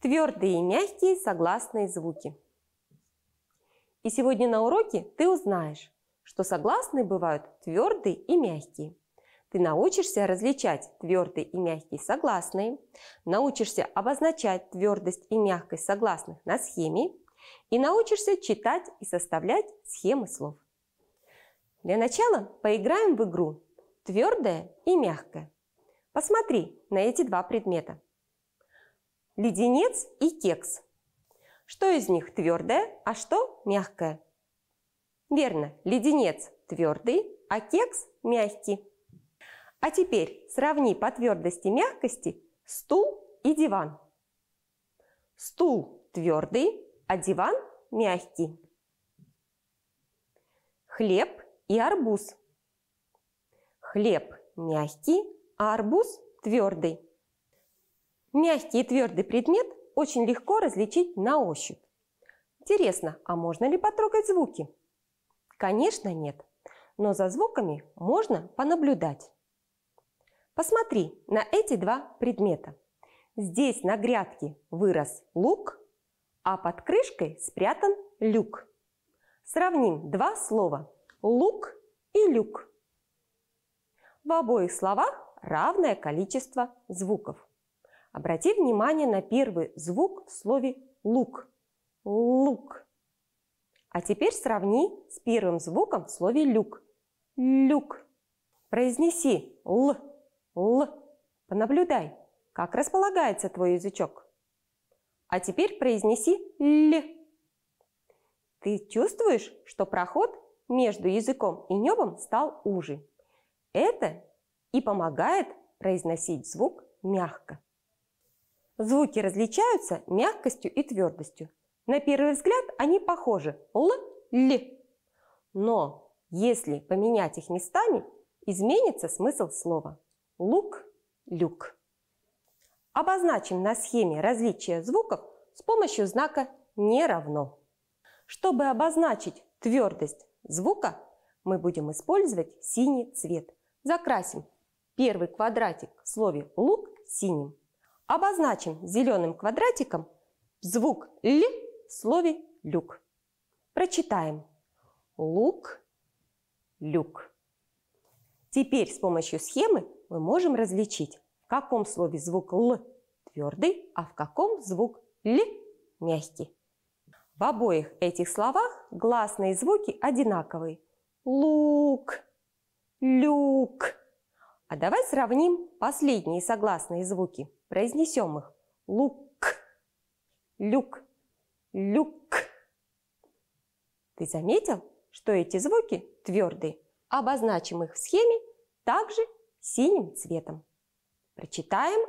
Твердые и мягкие согласные звуки. И сегодня на уроке ты узнаешь, что согласные бывают твердые и мягкие. Ты научишься различать твердые и мягкие согласные, научишься обозначать твердость и мягкость согласных на схеме и научишься читать и составлять схемы слов. Для начала поиграем в игру «Твердое и мягкое». Посмотри на эти два предмета – леденец и кекс. Что из них твердое, а что мягкое? Верно, леденец твердый, а кекс мягкий. А теперь сравни по твердости мягкости стул и диван. Стул твердый, а диван мягкий. Хлеб и арбуз. Хлеб мягкий, а арбуз твердый. Мягкий и твердый предмет очень легко различить на ощупь. Интересно, а можно ли потрогать звуки? Конечно, нет. Но за звуками можно понаблюдать. Посмотри на эти два предмета. Здесь на грядке вырос лук, а под крышкой спрятан люк. Сравним два слова – лук и люк. В обоих словах равное количество звуков. Обрати внимание на первый звук в слове «лук». Лук. А теперь сравни с первым звуком в слове «люк». Люк. Произнеси «л», «л». Понаблюдай, как располагается твой язычок. А теперь произнеси «л». Ты чувствуешь, что проход между языком и небом стал уже. Это и помогает произносить звук мягко. Звуки различаются мягкостью и твердостью. На первый взгляд они похожи л, л. Но если поменять их местами, изменится смысл слова. Лук, люк. Обозначим на схеме различия звуков с помощью знака «не равно». Чтобы обозначить твердость звука, мы будем использовать синий цвет. Закрасим первый квадратик в слове «лук» синим. Обозначим зеленым квадратиком звук «л» в слове «люк». Прочитаем. Лук, люк. Теперь с помощью схемы мы можем различить, в каком слове звук «л» твердый, а в каком звук «л» мягкий. В обоих этих словах гласные звуки одинаковые. Лук, люк. А давай сравним последние согласные звуки. Произнесем их. Лук, люк, люк. Ты заметил, что эти звуки твердые? Обозначим их в схеме также синим цветом. Прочитаем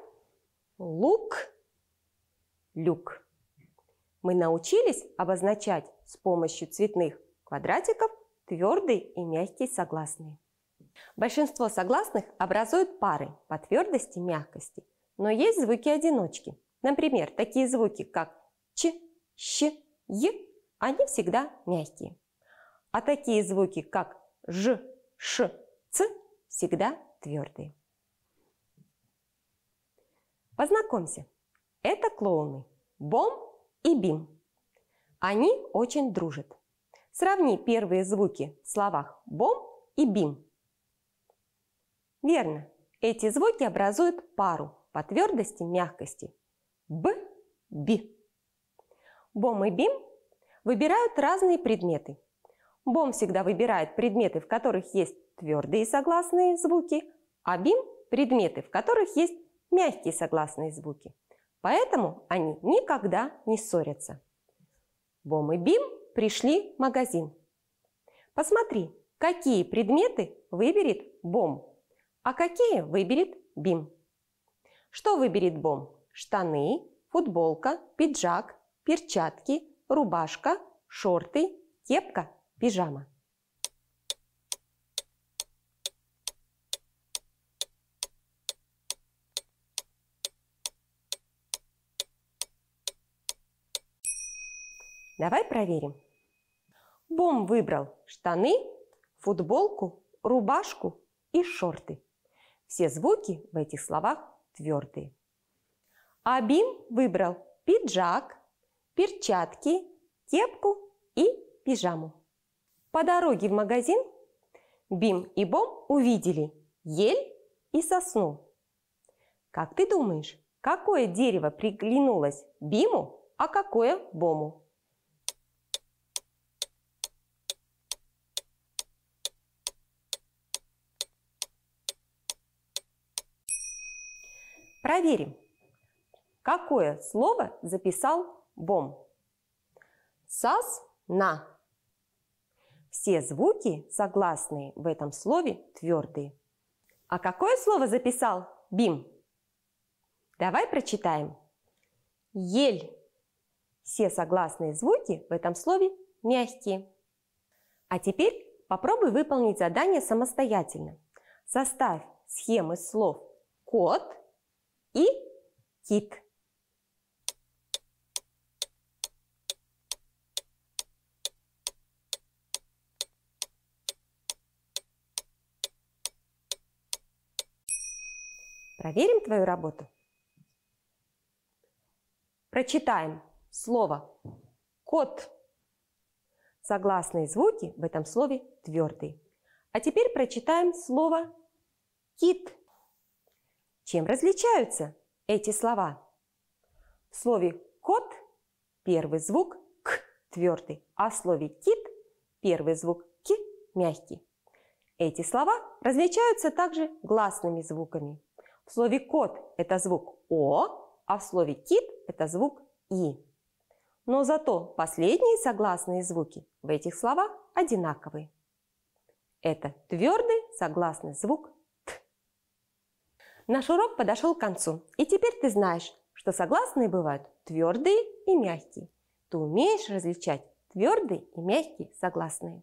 лук, люк. Мы научились обозначать с помощью цветных квадратиков твердые и мягкие согласные. Большинство согласных образуют пары по твердости, и мягкости. Но есть звуки-одиночки. Например, такие звуки, как ч, щ, е, они всегда мягкие. А такие звуки, как ж, ш, ц, всегда твердые. Познакомься. Это клоуны Бом и Бим. Они очень дружат. Сравни первые звуки в словах Бом и Бим. Верно, эти звуки образуют пару по твердости, мягкости. Б, би. Бом и бим выбирают разные предметы. Бом всегда выбирает предметы, в которых есть твердые согласные звуки, а бим – предметы, в которых есть мягкие согласные звуки. Поэтому они никогда не ссорятся. Бом и Бим пришли в магазин. Посмотри, какие предметы выберет Бом. А какие выберет Бим? Что выберет Бом? Штаны, футболка, пиджак, перчатки, рубашка, шорты, кепка, пижама. Давай проверим. Бом выбрал штаны, футболку, рубашку и шорты. Все звуки в этих словах твердые. Абим выбрал пиджак, перчатки, кепку и пижаму. По дороге в магазин Бим и Бом увидели ель и сосну. Как ты думаешь, какое дерево приглянулось Биму, а какое Бому? Проверим. Какое слово записал Бом? Сас на. Все звуки согласные в этом слове твердые. А какое слово записал Бим? Давай прочитаем. Ель. Все согласные звуки в этом слове мягкие. А теперь попробуй выполнить задание самостоятельно. Составь схемы слов «кот», и кит. Проверим твою работу. Прочитаем слово «кот». Согласные звуки в этом слове твердые. А теперь прочитаем слово «кит». Чем различаются эти слова? В слове «кот» первый звук «к» твердый, а в слове «кит» первый звук к мягкий. Эти слова различаются также гласными звуками. В слове «кот» это звук «о», а в слове «кит» это звук «и». Но зато последние согласные звуки в этих словах одинаковые. Это твердый согласный звук Наш урок подошел к концу, и теперь ты знаешь, что согласные бывают твердые и мягкие. Ты умеешь различать твердые и мягкие согласные.